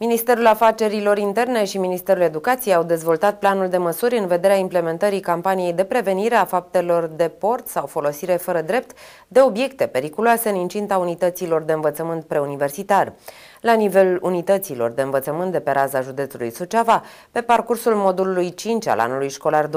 Ministerul Afacerilor Interne și Ministerul Educației au dezvoltat planul de măsuri în vederea implementării campaniei de prevenire a faptelor de port sau folosire fără drept de obiecte periculoase în incinta unităților de învățământ preuniversitar la nivelul unităților de învățământ de pe raza județului Suceava, pe parcursul modulului 5 al anului școlar 2022-2023,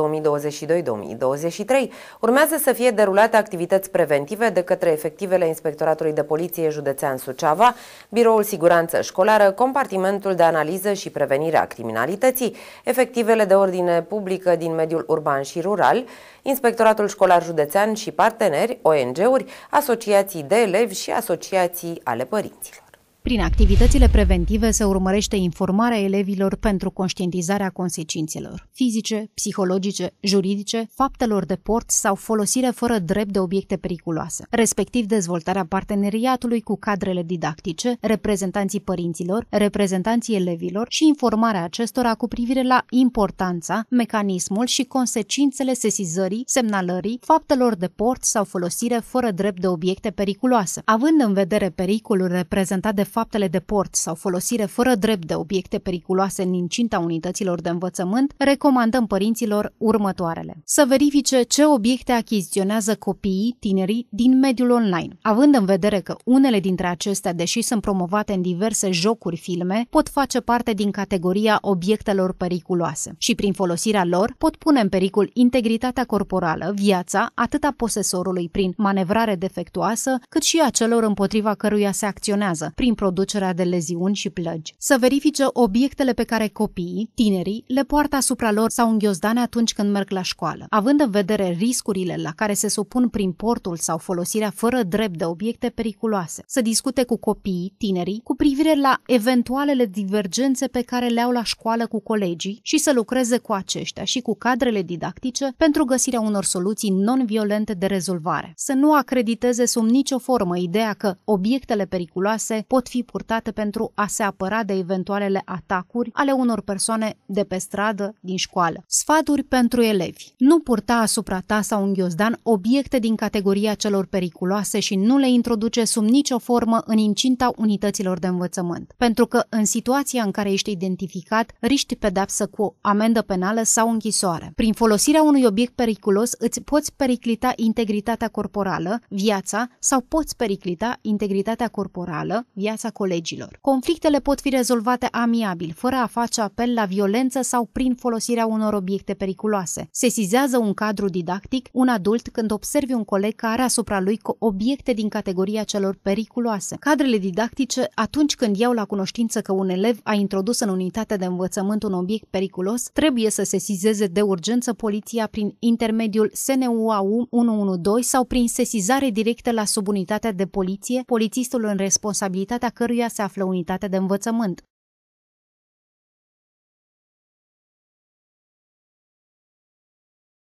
urmează să fie derulate activități preventive de către efectivele Inspectoratului de Poliție Județean Suceava, Biroul Siguranță Școlară, Compartimentul de Analiză și Prevenire a Criminalității, efectivele de ordine publică din mediul urban și rural, Inspectoratul Școlar Județean și parteneri, ONG-uri, asociații de elevi și asociații ale părinților. Prin activitățile preventive se urmărește informarea elevilor pentru conștientizarea consecințelor fizice, psihologice, juridice, faptelor de port sau folosire fără drept de obiecte periculoase, respectiv dezvoltarea parteneriatului cu cadrele didactice, reprezentanții părinților, reprezentanții elevilor și informarea acestora cu privire la importanța, mecanismul și consecințele sesizării, semnalării, faptelor de port sau folosire fără drept de obiecte periculoase, având în vedere pericolul reprezentat de faptele de port sau folosire fără drept de obiecte periculoase în incinta unităților de învățământ, recomandăm părinților următoarele. Să verifice ce obiecte achiziționează copiii, tinerii din mediul online, având în vedere că unele dintre acestea, deși sunt promovate în diverse jocuri filme, pot face parte din categoria obiectelor periculoase și prin folosirea lor pot pune în pericol integritatea corporală, viața, atât a posesorului prin manevrare defectuoasă, cât și a celor împotriva căruia se acționează, prin producerea de leziuni și plăgi, să verifice obiectele pe care copiii, tinerii, le poartă asupra lor sau înghiozdan atunci când merg la școală. Având în vedere riscurile la care se supun prin portul sau folosirea fără drept de obiecte periculoase, să discute cu copiii, tinerii, cu privire la eventualele divergențe pe care le au la școală cu colegii și să lucreze cu aceștia și cu cadrele didactice pentru găsirea unor soluții non-violente de rezolvare. Să nu acrediteze sub nicio formă ideea că obiectele periculoase pot fi purtate pentru a se apăra de eventualele atacuri ale unor persoane de pe stradă, din școală. Sfaturi pentru elevi. Nu purta asupra ta sau un ghiozdan obiecte din categoria celor periculoase și nu le introduce sub nicio formă în incinta unităților de învățământ, pentru că în situația în care ești identificat, riști pedapsă cu o amendă penală sau închisoare. Prin folosirea unui obiect periculos îți poți periclita integritatea corporală, viața sau poți periclita integritatea corporală, viața fața colegilor. Conflictele pot fi rezolvate amiabil, fără a face apel la violență sau prin folosirea unor obiecte periculoase. Sesizează un cadru didactic un adult când observi un coleg care are asupra lui obiecte din categoria celor periculoase. Cadrele didactice, atunci când iau la cunoștință că un elev a introdus în unitatea de învățământ un obiect periculos, trebuie să sesizeze de urgență poliția prin intermediul SNUAU 112 sau prin sesizare directă la subunitatea de poliție, polițistul în responsabilitatea căruia se află unitatea de învățământ,